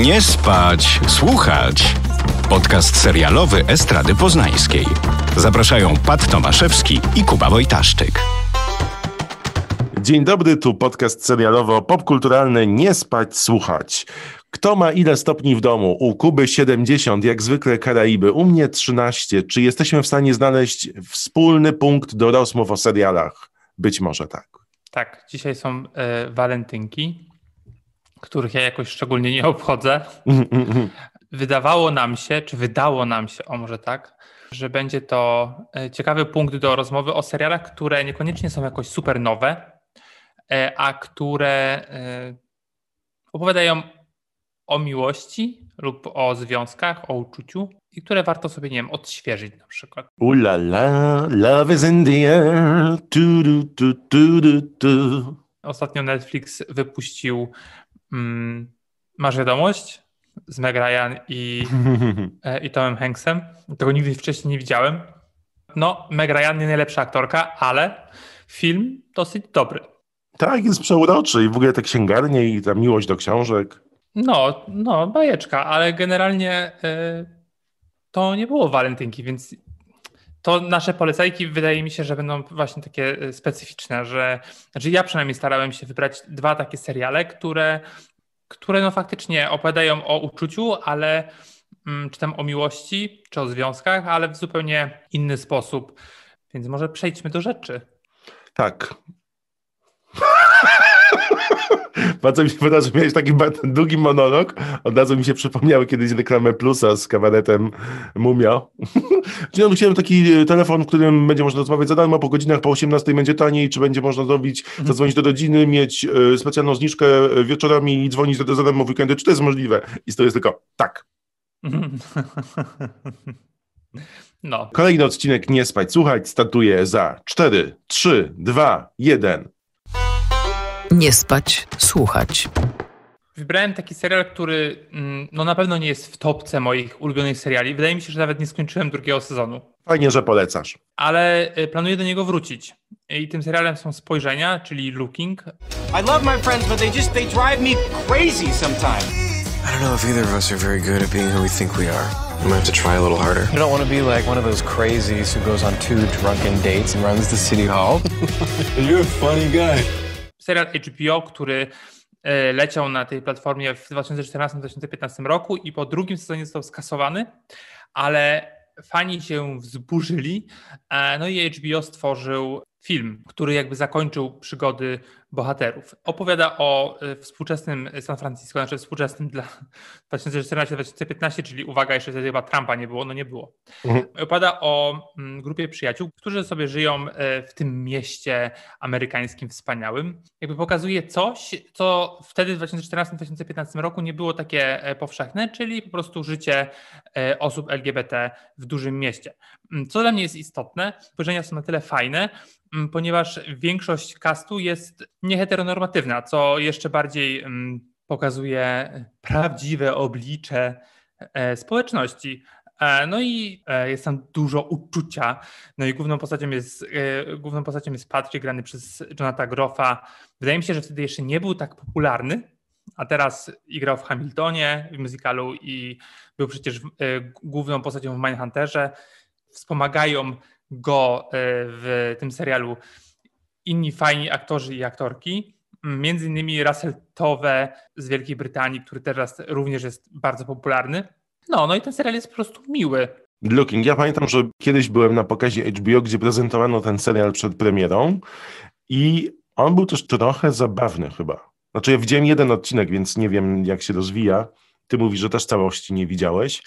Nie spać, słuchać. Podcast serialowy Estrady Poznańskiej. Zapraszają Pat Tomaszewski i Kuba Wojtaszczyk. Dzień dobry, tu podcast serialowo-popkulturalny Nie spać, słuchać. Kto ma ile stopni w domu? U Kuby 70, jak zwykle Karaiby, u mnie 13. Czy jesteśmy w stanie znaleźć wspólny punkt do rozmów o serialach? Być może tak. Tak, dzisiaj są y, walentynki których ja jakoś szczególnie nie obchodzę, wydawało nam się, czy wydało nam się, o może tak, że będzie to e, ciekawy punkt do rozmowy o serialach, które niekoniecznie są jakoś super nowe, e, a które e, opowiadają o miłości lub o związkach, o uczuciu i które warto sobie, nie wiem, odświeżyć na przykład. Ula la, love is in the air. Tu, tu, tu, tu, tu, Ostatnio Netflix wypuścił Mm, masz wiadomość z Meg Ryan i, e, i Tomem Hanksem. Tego nigdy wcześniej nie widziałem. No, Meg Ryan nie najlepsza aktorka, ale film dosyć dobry. Tak, jest przeuroczy i w ogóle te tak księgarnie i ta miłość do książek. No, no, bajeczka, ale generalnie y, to nie było walentynki, więc to nasze polecajki wydaje mi się, że będą właśnie takie y, specyficzne, że znaczy ja przynajmniej starałem się wybrać dwa takie seriale, które, które no faktycznie opowiadają o uczuciu, ale mm, czy tam o miłości, czy o związkach, ale w zupełnie inny sposób. Więc może przejdźmy do rzeczy. Tak. Bardzo mi się podoba, że miałeś taki długi monolog. Od razu mi się przypomniały kiedyś reklamę Plusa z kabaretem Mumia. Dzień dobry, chciałem taki e, telefon, w którym będzie można rozmawiać za darmo, po godzinach po 18 będzie taniej, czy będzie można zrobić, mhm. zadzwonić do rodziny, mieć e, specjalną zniżkę e, wieczorami i dzwonić do za darmo w weekendy. Czy to jest możliwe? I to jest tylko tak. No. Kolejny odcinek Nie Spać Słuchać startuje za 4, 3, 2, 1. Nie spać, słuchać. Wybrałem taki serial, który mm, no, na pewno nie jest w topce moich ulubionych seriali. Wydaje mi się, że nawet nie skończyłem drugiego sezonu. Fajnie, że polecasz. Ale y, planuję do niego wrócić. I tym serialem są Spojrzenia, czyli Looking. I love my friends, but they just they drive me crazy sometimes. I don't know if either of us are very good at being who we think we are. We might have to try a little harder. You don't want to be like one of those crazies who goes on two drunken dates and runs the city hall. You're a funny guy serial HBO, który e, leciał na tej platformie w 2014-2015 roku i po drugim sezonie został skasowany, ale fani się wzburzyli. E, no i HBO stworzył film, który jakby zakończył przygody bohaterów. Opowiada o e, współczesnym San Francisco, znaczy współczesnym dla 2014-2015, czyli uwaga, jeszcze wtedy chyba Trumpa nie było, no nie było. Mhm. Opowiada o mm, grupie przyjaciół, którzy sobie żyją e, w tym mieście amerykańskim wspaniałym. Jakby pokazuje coś, co wtedy w 2014-2015 roku nie było takie e, powszechne, czyli po prostu życie osób LGBT w dużym mieście. Mm, co dla mnie jest istotne, spojrzenia są na tyle fajne, mm, ponieważ większość castu jest nieheteronormatywna, co jeszcze bardziej mm, pokazuje prawdziwe oblicze e, społeczności. E, no i e, jest tam dużo uczucia. No i główną postacią jest, główną postacią jest Patrick, grany przez Jonathan Groffa. Wydaje mi się, że wtedy jeszcze nie był tak popularny, a teraz grał w Hamiltonie, w musicalu i był przecież główną postacią w Mindhunterze. Wspomagają go w tym serialu inni fajni aktorzy i aktorki, mm, między innymi Russell Tove z Wielkiej Brytanii, który teraz również jest bardzo popularny. No, no i ten serial jest po prostu miły. Looking. Ja pamiętam, że kiedyś byłem na pokazie HBO, gdzie prezentowano ten serial przed premierą i on był też trochę zabawny chyba. Znaczy ja widziałem jeden odcinek, więc nie wiem jak się rozwija. Ty mówisz, że też całości nie widziałeś,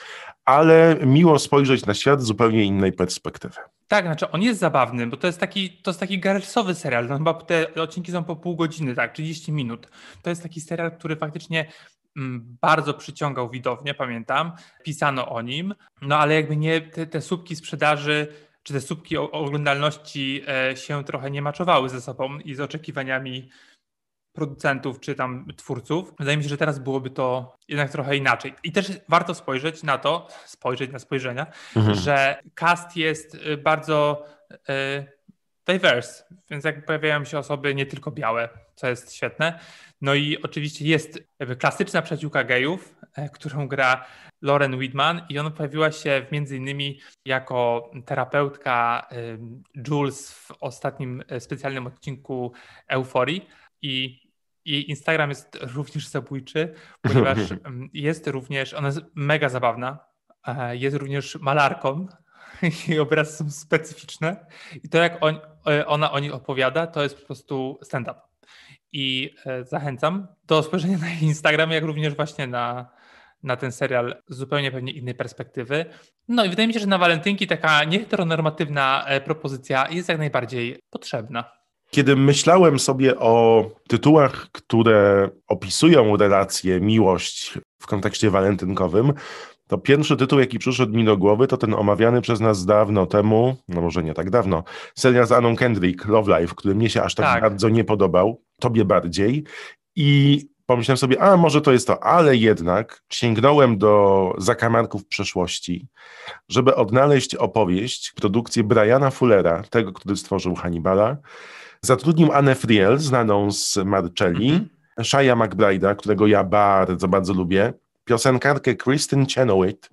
ale miło spojrzeć na świat z zupełnie innej perspektywy. Tak, znaczy on jest zabawny, bo to jest taki, to jest taki garsowy serial. No chyba te odcinki są po pół godziny, tak, 30 minut. To jest taki serial, który faktycznie mm, bardzo przyciągał widownię, pamiętam. Pisano o nim, no ale jakby nie te, te słupki sprzedaży czy te słupki oglądalności e, się trochę nie maczowały ze sobą i z oczekiwaniami producentów czy tam twórców. Wydaje mi się, że teraz byłoby to jednak trochę inaczej. I też warto spojrzeć na to, spojrzeć na spojrzenia, mhm. że cast jest y, bardzo y, diverse, więc jak pojawiają się osoby nie tylko białe, co jest świetne. No i oczywiście jest klasyczna przyjaciółka gejów, e, którą gra Lauren Widman i ona pojawiła się między innymi jako terapeutka Jules w ostatnim e, specjalnym odcinku Euforii i i Instagram jest również zabójczy, ponieważ mm, jest również, ona jest mega zabawna, e, jest również malarką, jej obrazy są specyficzne i to jak on, e, ona o nich opowiada, to jest po prostu stand-up. I e, zachęcam do spojrzenia na Instagram, jak również właśnie na, na ten serial z zupełnie pewnie innej perspektywy. No i wydaje mi się, że na walentynki taka nieheteronormatywna propozycja jest jak najbardziej potrzebna. Kiedy myślałem sobie o tytułach, które opisują relację miłość w kontekście walentynkowym, to pierwszy tytuł, jaki przyszedł mi do głowy, to ten omawiany przez nas dawno temu, no może nie tak dawno, serial z Aną Kendrick, Love Life, który mnie się aż tak, tak. bardzo nie podobał, tobie bardziej. I pomyślałem sobie, a może to jest to, ale jednak sięgnąłem do zakamarków przeszłości, żeby odnaleźć opowieść, produkcję Briana Fullera, tego, który stworzył Hannibala, Zatrudnił Anne Friel, znaną z Marcelli, mm -hmm. Shia McBride'a, którego ja bardzo, bardzo lubię, piosenkarkę Kristen Chenoweth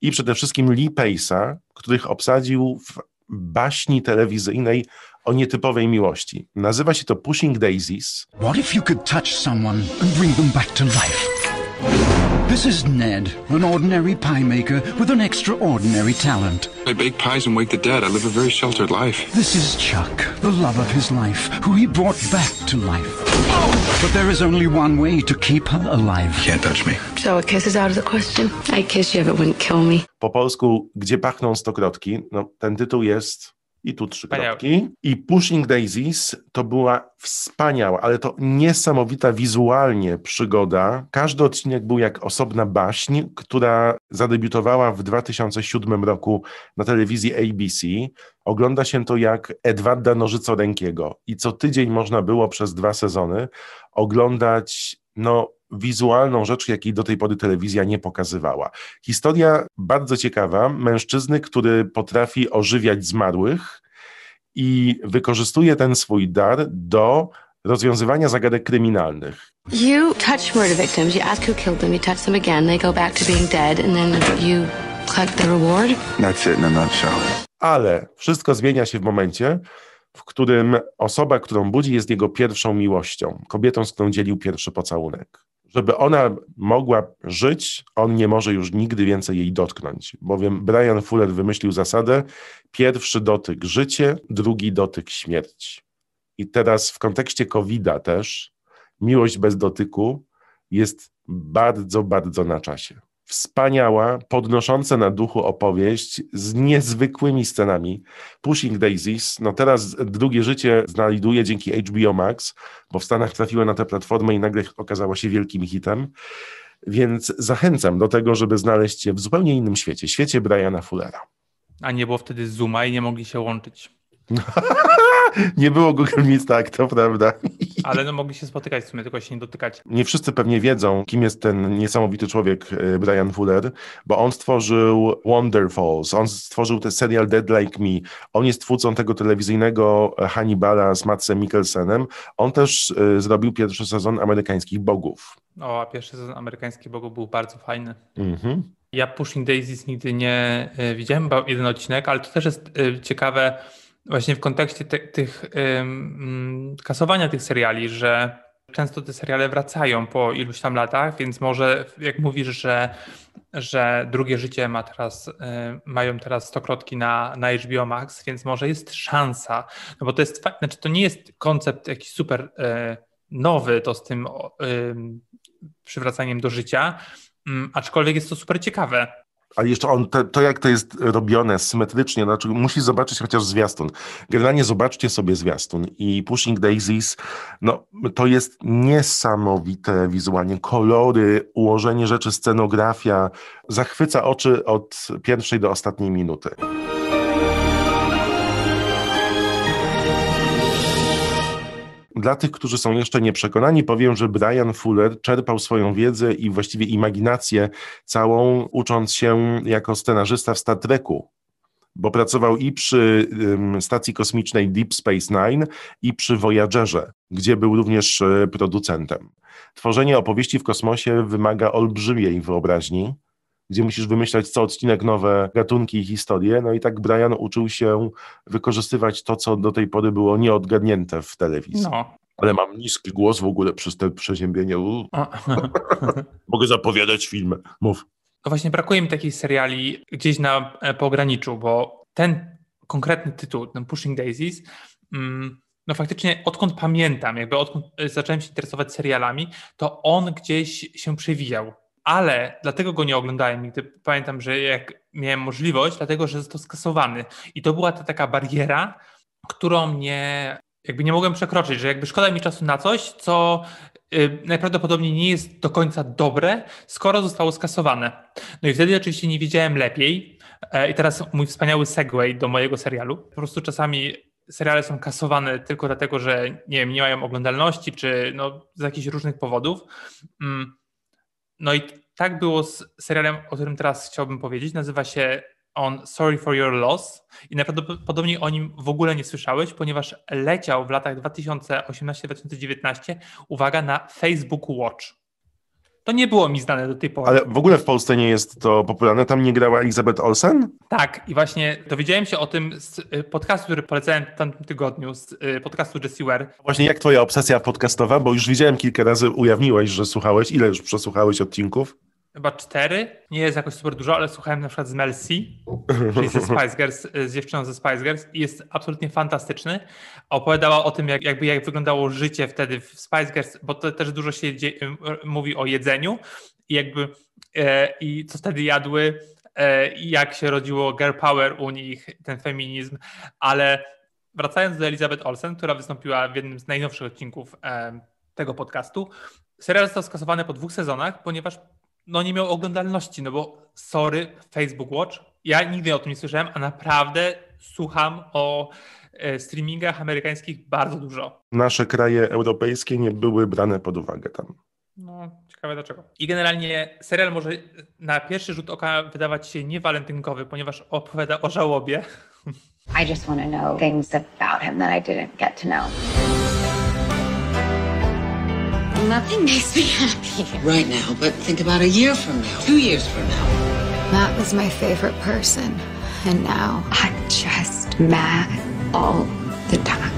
i przede wszystkim Lee Pace'a, których obsadził w baśni telewizyjnej o nietypowej miłości. Nazywa się to Pushing Daisies. What if you could touch someone and bring them back to life? This is Ned, an ordinary pie maker with an extraordinary talent. I bake pies and wake the dead. I live a very sheltered life. This is Chuck, the love of his life, who he brought back to life. But there is only one way to keep her alive. Can't touch me. So a kiss is out of the question. I kiss you if it wouldn't kill me. Po polsku, gdzie pachną stokrotki, no, ten tytuł jest i tu trzy Wspaniały. kropki. I Pushing Daisies to była wspaniała, ale to niesamowita wizualnie przygoda. Każdy odcinek był jak osobna baśń, która zadebiutowała w 2007 roku na telewizji ABC. Ogląda się to jak Edwarda Nożycorękiego i co tydzień można było przez dwa sezony oglądać no wizualną rzecz, jakiej do tej pory telewizja nie pokazywała. Historia bardzo ciekawa mężczyzny, który potrafi ożywiać zmarłych i wykorzystuje ten swój dar do rozwiązywania zagadek kryminalnych. You touch murder victims, you ask who killed them, you touch them again, they go back to being dead and then you collect the reward. That's it in a nutshell. Ale wszystko zmienia się w momencie, w którym osoba, którą budzi, jest jego pierwszą miłością, kobietą, z którą dzielił pierwszy pocałunek żeby ona mogła żyć, on nie może już nigdy więcej jej dotknąć, bowiem Brian Fuller wymyślił zasadę pierwszy dotyk życie, drugi dotyk śmierć. I teraz w kontekście COVID-a też miłość bez dotyku jest bardzo, bardzo na czasie wspaniała, podnosząca na duchu opowieść z niezwykłymi scenami. Pushing Daisies, no teraz drugie życie znajduje dzięki HBO Max, bo w Stanach trafiła na tę platformę i nagle okazała się wielkim hitem. Więc zachęcam do tego, żeby znaleźć się w zupełnie innym świecie, świecie Briana Fullera. A nie było wtedy Zooma i nie mogli się łączyć. nie było Google Meet, tak, to prawda. Ale no mogli się spotykać w sumie, tylko się nie dotykać. Nie wszyscy pewnie wiedzą, kim jest ten niesamowity człowiek y, Brian Fuller, bo on stworzył Wonderfalls, on stworzył ten serial Dead Like Me, on jest twórcą tego telewizyjnego Hannibala z Matsem Mikkelsenem, on też y, zrobił pierwszy sezon Amerykańskich Bogów. O, a pierwszy sezon Amerykańskich Bogów był bardzo fajny. Mhm. Ja Pushing Daisies nigdy nie y, widziałem, jeden odcinek, ale to też jest ciekawe, właśnie w kontekście te, tych ym, mm, kasowania tych seriali, że często te seriale wracają po iluś tam latach, więc może jak mówisz, że, że drugie życie ma teraz, y, mają teraz stokrotki na, na HBO Max, więc może jest szansa, no bo to jest, znaczy to nie jest koncept jakiś super y, nowy, to z tym y, przywracaniem do życia, mm, aczkolwiek jest to super ciekawe, ale jeszcze on, to, to, jak to jest robione symetrycznie, znaczy musi zobaczyć chociaż zwiastun. Generalnie zobaczcie sobie zwiastun i Pushing Daisies, no to jest niesamowite wizualnie, kolory, ułożenie rzeczy, scenografia, zachwyca oczy od pierwszej do ostatniej minuty. Dla tych, którzy są jeszcze nieprzekonani, powiem, że Brian Fuller czerpał swoją wiedzę i właściwie imaginację całą, ucząc się jako scenarzysta w Star Treku bo pracował i przy stacji kosmicznej Deep Space Nine, i przy Voyagerze, gdzie był również e, producentem. Tworzenie opowieści w kosmosie wymaga olbrzymiej wyobraźni, gdzie musisz wymyślać co odcinek nowe gatunki i historie. No i tak Brian uczył się wykorzystywać to, co do tej pory było nieodgadnięte w telewizji. No. Ale mam niski głos w ogóle przez te przeziębienie. Mogę zapowiadać filmy. Mów. No właśnie brakuje mi takich seriali gdzieś na e, pograniczu, bo ten konkretny tytuł, ten Pushing Daisies, mm, no faktycznie odkąd pamiętam, jakby odkąd e, zacząłem się interesować serialami, to on gdzieś się przewijał ale dlatego go nie oglądałem nigdy. Pamiętam, że jak miałem możliwość, dlatego że został skasowany. I to była ta taka bariera, którą nie, jakby nie mogłem przekroczyć, że jakby szkoda mi czasu na coś, co y, najprawdopodobniej nie jest do końca dobre, skoro zostało skasowane. No i wtedy oczywiście nie wiedziałem lepiej. E, I teraz mój wspaniały segue do mojego serialu. Po prostu czasami seriale są kasowane tylko dlatego, że nie wiem, nie mają oglądalności, czy no, z jakichś różnych powodów. Mm no i tak było z serialem, o którym teraz chciałbym powiedzieć. Nazywa się on Sorry for Your Loss i najprawdopodobniej o nim w ogóle nie słyszałeś, ponieważ leciał w latach 2018-2019, uwaga, na Facebook Watch. To nie było mi znane do tej pory. Ale w ogóle w Polsce nie jest to popularne. Tam nie grała Elizabeth Olsen? Tak, i właśnie dowiedziałem się o tym z y, podcastu, który polecałem w tamtym tygodniu, z y, podcastu Jesse Ware. Właśnie jak twoja obsesja podcastowa, bo już widziałem kilka razy, ujawniłeś, że słuchałeś. Ile już przesłuchałeś odcinków? chyba cztery. Nie jest jakoś super dużo, ale słuchałem na przykład z Mel C, czyli ze Spice Girls, e, z dziewczyną ze Spice Girls i jest absolutnie fantastyczny. Opowiadała o tym, jak, jakby jak wyglądało życie wtedy w Spice Girls, bo to też dużo się mówi o jedzeniu i jakby e, i co wtedy jadły, e, jak się rodziło girl power u nich, ten feminizm, ale wracając do Elizabeth Olsen, która wystąpiła w jednym z najnowszych odcinków e, tego podcastu, serial został skasowany po dwóch sezonach, ponieważ no nie miał oglądalności, no bo sorry, Facebook Watch, ja nigdy o tym nie słyszałem, a naprawdę słucham o e, streamingach amerykańskich bardzo dużo. Nasze kraje europejskie nie były brane pod uwagę tam. No, ciekawe dlaczego. I generalnie serial może na pierwszy rzut oka wydawać się niewalentynkowy, ponieważ opowiada o żałobie. I just want to know things about him that I didn't get to know nothing makes me happy. Right now, but think about a year from now, two years from now. Matt was my favorite person, and now I'm just mad all the time.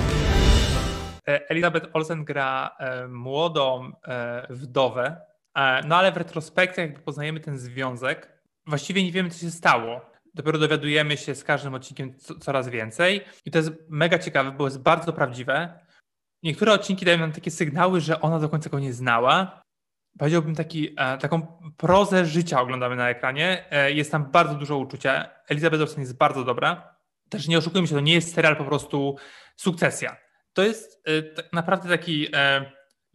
E, Elizabeth Olsen gra e, młodą e, wdowę, e, no ale w retrospekcji jakby poznajemy ten związek, właściwie nie wiemy co się stało. Dopiero dowiadujemy się z każdym odcinkiem co, coraz więcej i to jest mega ciekawe, bo jest bardzo prawdziwe niektóre odcinki dają nam takie sygnały, że ona do końca go nie znała. Powiedziałbym taki, e, taką prozę życia oglądamy na ekranie. E, jest tam bardzo dużo uczucia. Elizabeth Olsen jest bardzo dobra. Też nie oszukujmy się, to nie jest serial po prostu sukcesja. To jest tak naprawdę taki,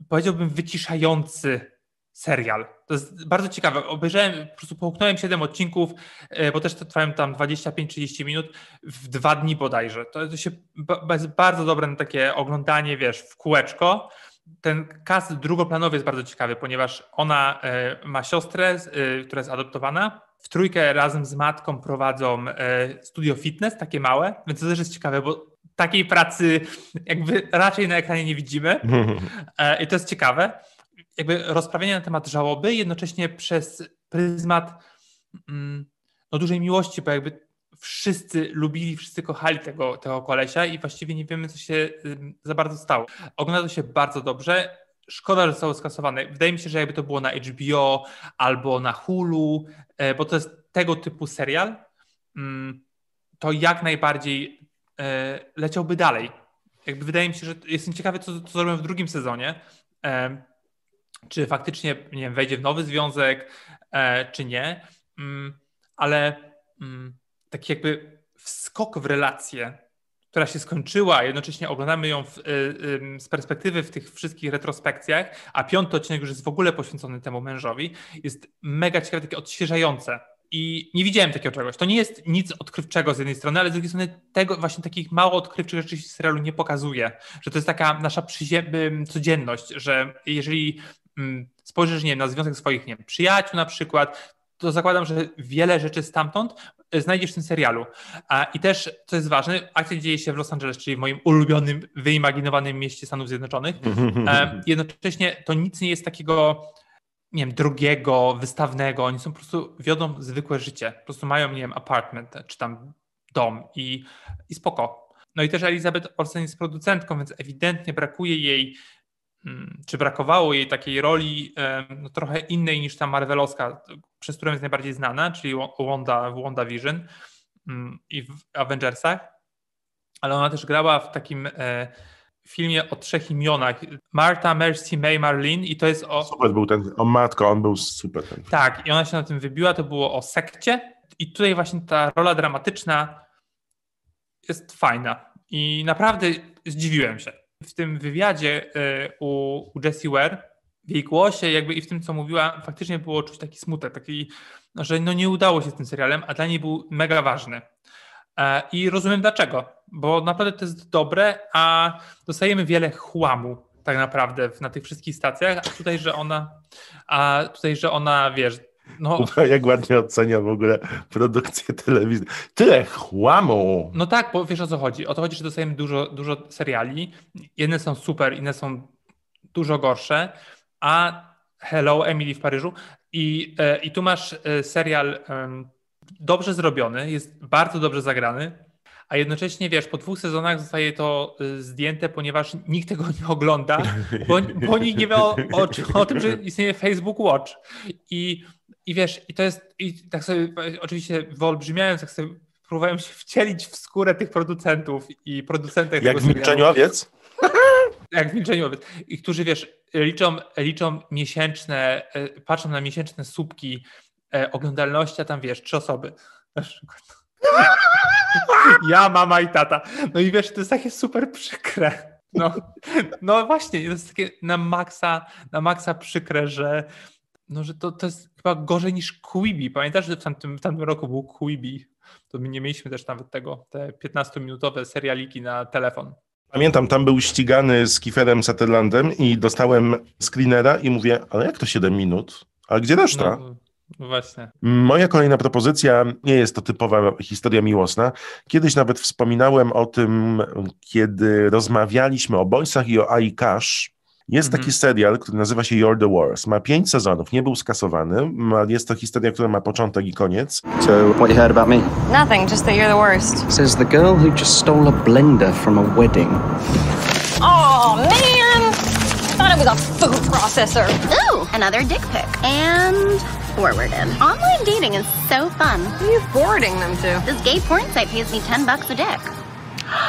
powiedziałbym, wyciszający serial. To jest bardzo ciekawe. Obejrzałem, po prostu połknąłem 7 odcinków, e, bo też trwają tam 25-30 minut w dwa dni bodajże. To, to się jest bardzo dobre na takie oglądanie, wiesz, w kółeczko. Ten cast drugoplanowy jest bardzo ciekawy, ponieważ ona e, ma siostrę, e, która jest adoptowana. W trójkę razem z matką prowadzą studio fitness, takie małe, więc to też jest ciekawe, bo takiej pracy jakby raczej na ekranie nie widzimy. I to jest ciekawe jakby rozprawienia na temat żałoby, jednocześnie przez pryzmat mm, no, dużej miłości, bo jakby wszyscy lubili, wszyscy kochali tego, tego kolesia i właściwie nie wiemy, co się za bardzo stało. Ogląda to się bardzo dobrze. Szkoda, że zostało skasowane. Wydaje mi się, że jakby to było na HBO albo na Hulu, e, bo to jest tego typu serial, mm, to jak najbardziej e, leciałby dalej. Jakby wydaje mi się, że jestem ciekawy, co, co zrobią w drugim sezonie e, czy faktycznie nie wiem, wejdzie w nowy związek, e, czy nie, mm, ale mm, taki jakby wskok w relację, która się skończyła, jednocześnie oglądamy ją w, y, z perspektywy w tych wszystkich retrospekcjach, a piąty odcinek już jest w ogóle poświęcony temu mężowi, jest mega ciekawe, takie odświeżające. I nie widziałem takiego czegoś. To nie jest nic odkrywczego z jednej strony, ale z drugiej strony tego właśnie takich mało odkrywczych rzeczy serialu nie pokazuje. Że to jest taka nasza codzienność, że jeżeli Mm, spojrzysz, nie wiem, na związek swoich, nie wiem, przyjaciół na przykład, to zakładam, że wiele rzeczy stamtąd e, znajdziesz w tym serialu. I też, co jest ważne, akcja dzieje się w Los Angeles, czyli w moim ulubionym, wyimaginowanym mieście Stanów Zjednoczonych. Mhm, mhm, mhm. E, jednocześnie to nic nie jest takiego, nie wiem, drugiego, wystawnego. Oni są po prostu, wiodą zwykłe życie. Po prostu mają, nie wiem, apartment czy tam dom i, i spoko. No i też Elizabeth Olsen jest producentką, więc ewidentnie brakuje jej Hmm, czy brakowało jej takiej roli e, no, trochę innej niż ta Marvelowska, przez którą jest najbardziej znana, czyli Wanda w WandaVision mm, i w Avengersach, ale ona też grała w takim e, filmie o trzech imionach. Marta, Mercy, May, Marlene i to jest o... Super był ten, o matko, on był super ten. Tak, i ona się na tym wybiła, to było o sekcie i tutaj właśnie ta rola dramatyczna jest fajna i naprawdę zdziwiłem się w tym wywiadzie y, u, u Jessie Ware, w jej głosie jakby i w tym, co mówiła, faktycznie było czuć taki smutek, taki, że no nie udało się z tym serialem, a dla niej był mega ważny. E, I rozumiem dlaczego, bo naprawdę to jest dobre, a dostajemy wiele chłamu tak naprawdę na tych wszystkich stacjach, a tutaj, że ona, a tutaj, że ona, wiesz, no. jak ładnie ocenia w ogóle produkcję telewizyjną. Tyle chłamu! No tak, bo wiesz o co chodzi. O to chodzi, że dostajemy dużo, dużo seriali. Jedne są super, inne są dużo gorsze. A Hello, Emily w Paryżu. I, e, i tu masz e, serial dobrze zrobiony, jest bardzo dobrze zagrany a jednocześnie wiesz, po dwóch sezonach zostaje to y, zdjęte, ponieważ nikt tego nie ogląda, bo, bo nikt nie wie o, o, o, tym, że istnieje Facebook Watch. I, i wiesz, i to jest, i tak sobie oczywiście wyolbrzymiając, jak sobie próbowałem się wcielić w skórę tych producentów i producentek. Jak milczeniowiec? jak milczeniowiec. I którzy wiesz, liczą, liczą miesięczne, e, patrzą na miesięczne słupki e, oglądalności, a tam wiesz, trzy osoby. Na przykład. Ja, mama i tata. No i wiesz, to jest takie super przykre. No, no właśnie, to jest takie na maksa, na maksa przykre, że, no, że to, to jest chyba gorzej niż Quibi. Pamiętasz, że w tamtym, w tamtym roku był Quibi? To my nie mieliśmy też nawet tego, te 15-minutowe serialiki na telefon. Pamiętam, tam był ścigany z Kiferem Sutherlandem i dostałem screenera i mówię, ale jak to 7 minut? A gdzie reszta? No, no właśnie. Moja kolejna propozycja nie jest to typowa historia miłosna. Kiedyś nawet wspominałem o tym, kiedy rozmawialiśmy o Boysach i o Ai Cash. Jest mm -hmm. taki mhm. serial, który nazywa się You're the Wars. Ma pięć sezonów, nie był skasowany. Ma, jest to historia, która ma początek i koniec. So, what you heard about me? Nothing, just that you're the worst. Says the girl who just stole a blender from a wedding. Oh, man! Thought it was a food processor. Ooh, another dick pic. And... Online dating is so fun. Who are you forwarding them to? This gay porn site pays me 10 bucks a dick.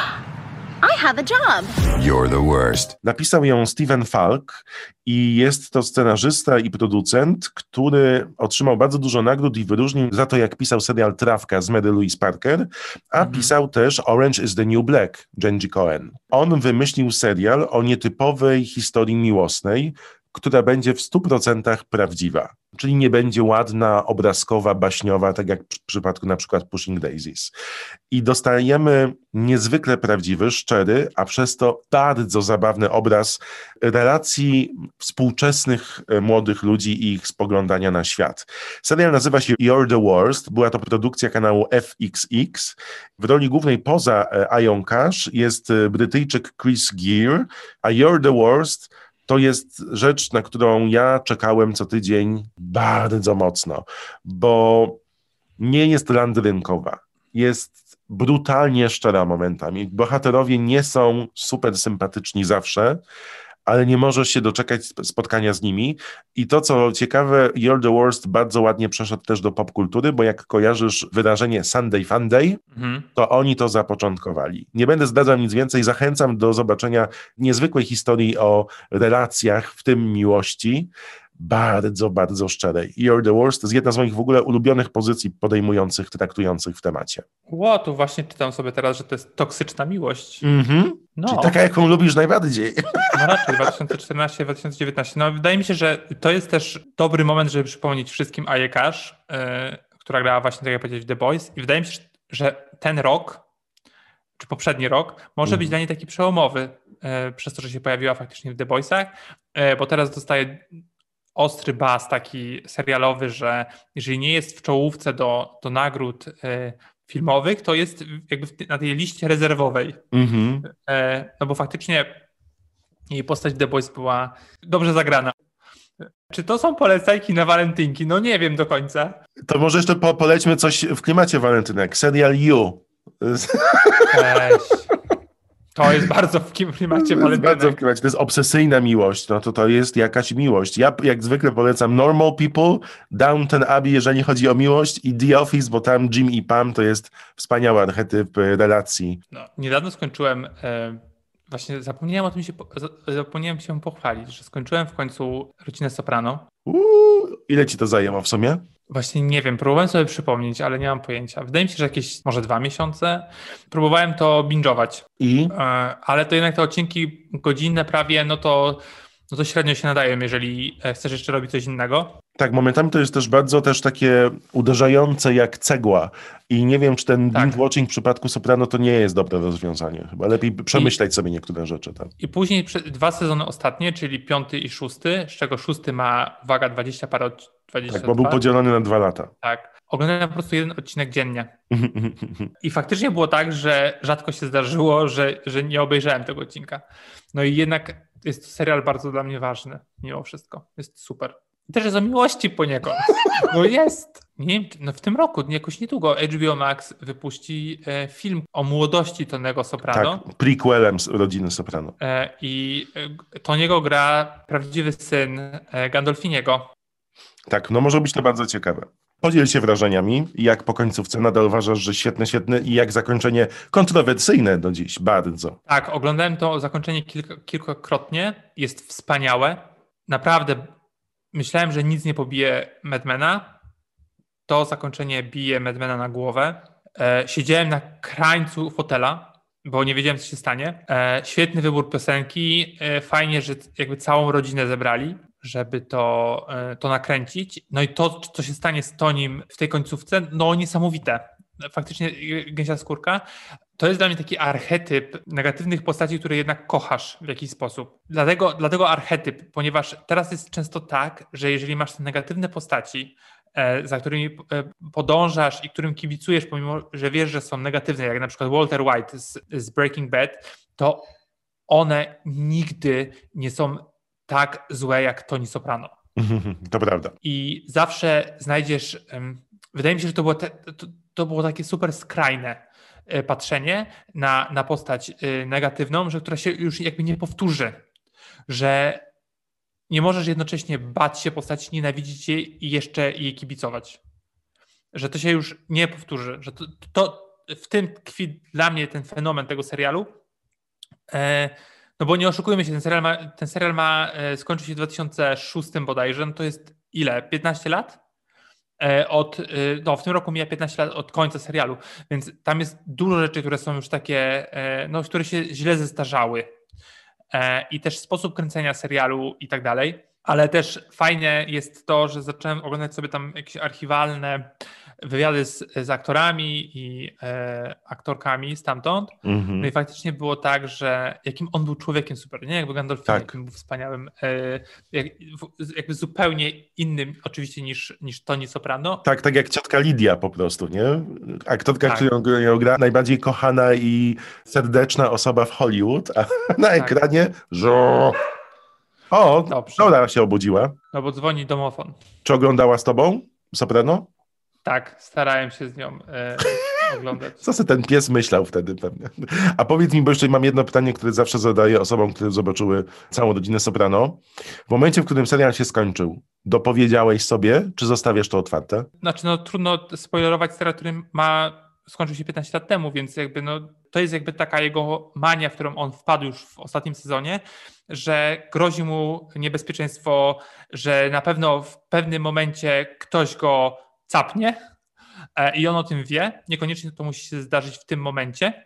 I have a job. You're the worst. Napisał ją Steven Falk i jest to scenarzysta i producent, który otrzymał bardzo dużo nagród i wyróżnień za to, jak pisał serial Trawka z Mary Louise Parker, a mhm. pisał też Orange is the New Black, Genji Cohen. On wymyślił serial o nietypowej historii miłosnej, która będzie w 100% prawdziwa czyli nie będzie ładna, obrazkowa, baśniowa, tak jak w przypadku na przykład Pushing Daisies. I dostajemy niezwykle prawdziwy, szczery, a przez to bardzo zabawny obraz relacji współczesnych e, młodych ludzi i ich spoglądania na świat. Serial nazywa się You're the Worst, była to produkcja kanału FXX. W roli głównej poza e, Ion Cash jest e, Brytyjczyk Chris Gear, a You're the Worst to jest rzecz, na którą ja czekałem co tydzień bardzo mocno, bo nie jest landrynkowa. Jest brutalnie szczera momentami. Bohaterowie nie są super sympatyczni zawsze, ale nie możesz się doczekać spotkania z nimi. I to, co ciekawe, You're the Worst bardzo ładnie przeszedł też do popkultury, bo jak kojarzysz wydarzenie Sunday Funday, mhm. to oni to zapoczątkowali. Nie będę zdradzał nic więcej, zachęcam do zobaczenia niezwykłej historii o relacjach, w tym miłości bardzo, bardzo szczerej. You're the worst to jest jedna z moich w ogóle ulubionych pozycji podejmujących, traktujących w temacie. Ło, tu właśnie czytam sobie teraz, że to jest toksyczna miłość. Mhm. no. Czyli taka, jaką lubisz najbardziej. No raczej, 2014-2019. No wydaje mi się, że to jest też dobry moment, żeby przypomnieć wszystkim Aję e, która grała właśnie, tak jak powiedzieć, w The Boys i wydaje mi się, że ten rok czy poprzedni rok, może mm. być mhm. dla niej taki przełomowy, e, przez to, że się pojawiła faktycznie w The Boysach, e, bo teraz dostaje ostry bas taki serialowy, że jeżeli nie jest w czołówce do, do nagród y, filmowych, to jest jakby na tej liście rezerwowej. Mm-hmm. No bo faktycznie jej postać The Boys była dobrze zagrana. Czy to są polecajki na walentynki? No nie wiem do końca. To może jeszcze po, polećmy coś w klimacie walentynek. Serial You. Cześć. To jest bardzo w klimacie walentynek. bardzo w klimacie. To jest obsesyjna miłość. No to to jest jakaś miłość. Ja jak zwykle polecam Normal People, Downton Abbey, jeżeli chodzi o miłość i The Office, bo tam Jim i Pam to jest wspaniały archetyp e, relacji. No, niedawno skończyłem... E, właśnie zapomniałem o tym się, zapomniałem się pochwalić, że skończyłem w końcu rodzinę Soprano. Uuu, ile ci to zajęło w sumie? Właśnie nie wiem, próbowałem sobie przypomnieć, ale nie mam pojęcia. Wydaje mi się, że jakieś może dwa miesiące. Próbowałem to binge'ować. I? E, ale to jednak te odcinki godzinne prawie, no to no to średnio się nadają, jeżeli e, chcesz jeszcze robić coś innego. Tak, momentami to jest też bardzo też takie uderzające jak cegła. I nie wiem, czy ten tak. binge-watching w przypadku Soprano to nie jest dobre rozwiązanie. Chyba lepiej przemyśleć I, sobie niektóre rzeczy. tam. I później dwa sezony ostatnie, czyli piąty i szósty, z czego szósty ma, waga 20 parę, 20 Tak, bo był podzielony na dwa lata. Tak. Oglądałem po prostu jeden odcinek dziennie. I faktycznie było tak, że rzadko się zdarzyło, że, że nie obejrzałem tego odcinka. No i jednak jest to serial bardzo dla mnie ważny, mimo wszystko. Jest super. też jest o miłości poniekąd. No jest. Nie wiem, no w tym roku, jakoś niedługo HBO Max wypuści e, film o młodości Tonego Soprano. Tak, prequelem rodziny Soprano. E, I e, Toniego gra prawdziwy syn Gandolfiniego. Tak, no może być to bardzo ciekawe. Podziel się wrażeniami, jak po końcówce nadal uważasz, że świetne, świetne i jak zakończenie kontrowersyjne do dziś, bardzo. Tak, oglądałem to zakończenie kilka, kilkakrotnie, jest wspaniałe. Naprawdę myślałem, że nic nie pobije Madmana. To zakończenie bije Madmana na głowę. E, siedziałem na krańcu fotela, bo nie wiedziałem, co się stanie. E, świetny wybór piosenki, e, fajnie, że jakby całą rodzinę zebrali żeby to, e, to nakręcić. No i to, co się stanie z Tonim w tej końcówce, no niesamowite. Faktycznie gęsia skórka. To jest dla mnie taki archetyp negatywnych postaci, które jednak kochasz w jakiś sposób. Dlatego, dlatego archetyp, ponieważ teraz jest często tak, że jeżeli masz te negatywne postaci, e, za którymi e, podążasz i którym kibicujesz, pomimo że wiesz, że są negatywne, jak na przykład Walter White z, z Breaking Bad, to one nigdy nie są tak złe jak Tony Soprano. To prawda. I zawsze znajdziesz, wydaje mi się, że to było, te, to, to było takie super skrajne e, patrzenie na, na postać e, negatywną, że która się już jakby nie powtórzy, że nie możesz jednocześnie bać się postaci, nienawidzić jej i jeszcze jej kibicować. Że to się już nie powtórzy, że to, to w tym tkwi dla mnie ten fenomen tego serialu. E, no bo nie oszukujmy się, ten serial ma, ten serial ma e, skończył się w 2006 bodajże, no to jest ile? 15 lat? E, od, e, no w tym roku mija 15 lat od końca serialu, więc tam jest dużo rzeczy, które są już takie, no, które się źle zestarzały. I też sposób kręcenia serialu i tak dalej. Ale też fajnie jest to, że zacząłem oglądać sobie tam jakieś archiwalne wywiady z, z aktorami i e, aktorkami stamtąd. Mm -hmm. No i faktycznie było tak, że jakim on był człowiekiem super, nie? Jakby Gandolfin tak. jakim był wspaniałym, e, jak, jakby zupełnie innym oczywiście niż, niż Tony Soprano. Tak, tak jak ciotka Lidia po prostu, nie? Aktorka, tak. którą gra, najbardziej kochana i serdeczna osoba w Hollywood, a na tak. ekranie żo... O, Dobrze. Laura się obudziła. No bo dzwoni domofon. Czy oglądała z tobą Soprano? Tak, starałem się z nią e, oglądać. Co se ten pies myślał wtedy pewnie? A powiedz mi, bo jeszcze mam jedno pytanie, które zawsze zadaję osobom, które zobaczyły całą rodzinę Soprano. W momencie, w którym serial się skończył, dopowiedziałeś sobie, czy zostawiasz to otwarte? Znaczy, no trudno spoilerować serial, który ma, skończył się 15 lat temu, więc jakby no, to jest jakby taka jego mania, w którą on wpadł już w ostatnim sezonie, że grozi mu niebezpieczeństwo, że na pewno w pewnym momencie ktoś go capnie e, i on o tym wie. Niekoniecznie to musi się zdarzyć w tym momencie,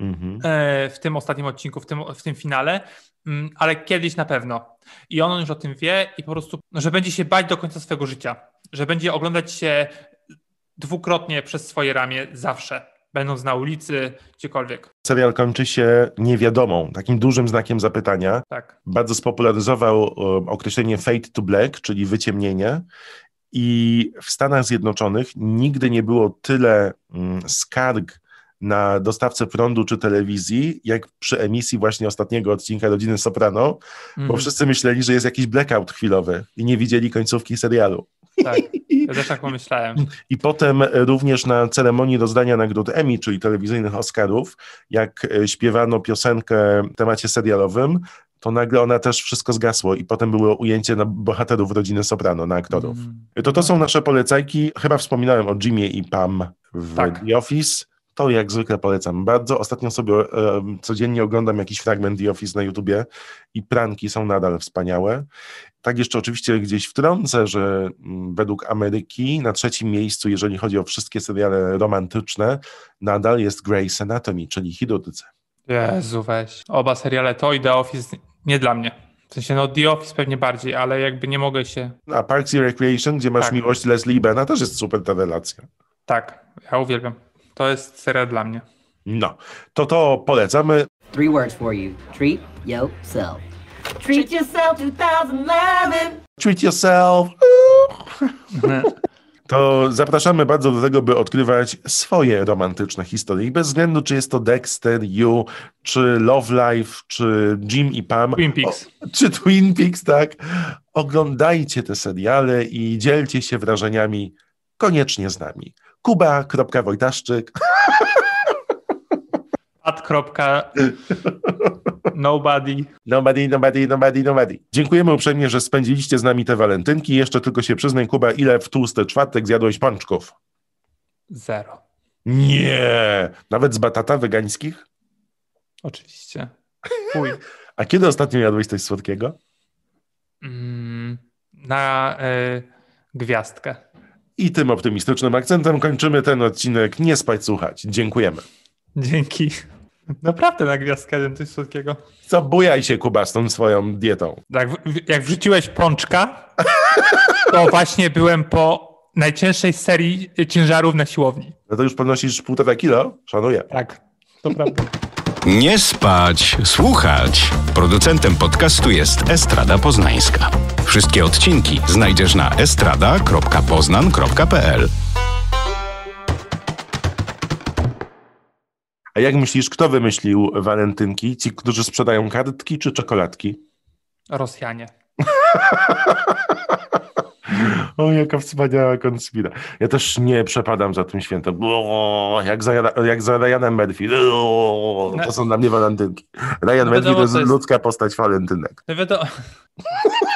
mhm. E, w tym ostatnim odcinku, w tym, w tym finale, mm, ale kiedyś na pewno. I on już o tym wie i po prostu, no, że będzie się bać do końca swojego życia, że będzie oglądać się dwukrotnie przez swoje ramię zawsze będąc na ulicy, gdziekolwiek. Serial kończy się niewiadomą, takim dużym znakiem zapytania. Tak. Bardzo spopularyzował e, określenie fade to black, czyli wyciemnienie. I w Stanach Zjednoczonych nigdy nie było tyle mm, skarg na dostawcę prądu czy telewizji, jak przy emisji właśnie ostatniego odcinka Rodziny Soprano, mm. bo mhm. wszyscy myśleli, że jest jakiś blackout chwilowy i nie widzieli końcówki serialu. Tak, ja też tak pomyślałem. I potem również na ceremonii rozdania nagród Emmy, czyli telewizyjnych Oscarów, jak e, śpiewano piosenkę w temacie serialowym, to nagle ona też wszystko zgasło i potem było ujęcie na bohaterów rodziny Soprano, na aktorów. Mm. To to są nasze polecajki. Chyba wspominałem o Jimie i Pam w tak. The Office. To jak zwykle polecam bardzo. Ostatnio sobie e, codziennie oglądam jakiś fragment The Office na YouTubie i pranki są nadal wspaniałe. Tak jeszcze oczywiście gdzieś wtrącę, że mm, według Ameryki na trzecim miejscu, jeżeli chodzi o wszystkie seriale romantyczne, nadal jest Grey's Anatomy, czyli Hidotyce. Jezu, weź. Oba seriale to i The Office nie dla mnie. W sensie, no The Office pewnie bardziej, ale jakby nie mogę się... A Parks and Recreation, gdzie masz tak. miłość Leslie Bena, też jest super ta relacja. Tak, ja uwielbiam. To jest seria dla mnie. No, to to polecamy. Three words for you. Treat yourself. Treat yourself 2011. Treat yourself. to zapraszamy bardzo do tego, by odkrywać swoje romantyczne historie. I bez względu, czy jest to Dexter, You, czy Love Life, czy Jim i Pam. Twin Peaks. O, czy Twin Peaks, tak. Oglądajcie te seriale i dzielcie się wrażeniami koniecznie z nami. Kuba.wojtaszczyk Nobody. Nobody, nobody, nobody, nobody. Dziękujemy uprzejmie, że spędziliście z nami te walentynki. Jeszcze tylko się przyznaj, Kuba, ile w tłusty czwartek zjadłeś pączków? Zero. Nie! Nawet z batata wegańskich? Oczywiście. Fuj. A kiedy ostatnio jadłeś coś słodkiego? Mm, na y, gwiazdkę. I tym optymistycznym akcentem kończymy ten odcinek. Nie spać, słuchać. Dziękujemy. Dzięki. Naprawdę na gwiazdkę coś słodkiego. Co, bujaj się, Kuba, z tą swoją dietą. Tak, jak wrzuciłeś pączka, to właśnie byłem po najcięższej serii ciężarów na siłowni. No to już podnosisz półtora kilo? Szanuję. Tak, to prawda. Nie spać, słuchać. Producentem podcastu jest Estrada Poznańska. Wszystkie odcinki znajdziesz na estrada.poznan.pl jak myślisz, kto wymyślił walentynki? Ci, którzy sprzedają kartki czy czekoladki? Rosjanie. o, jaka wspaniała konspira. Ja też nie przepadam za tym świętem. O, jak, za, jak za Ryanem Medfield. to są dla mnie walentynki. Ryan no Medfield to jest, ludzka postać walentynek. No wiadomo.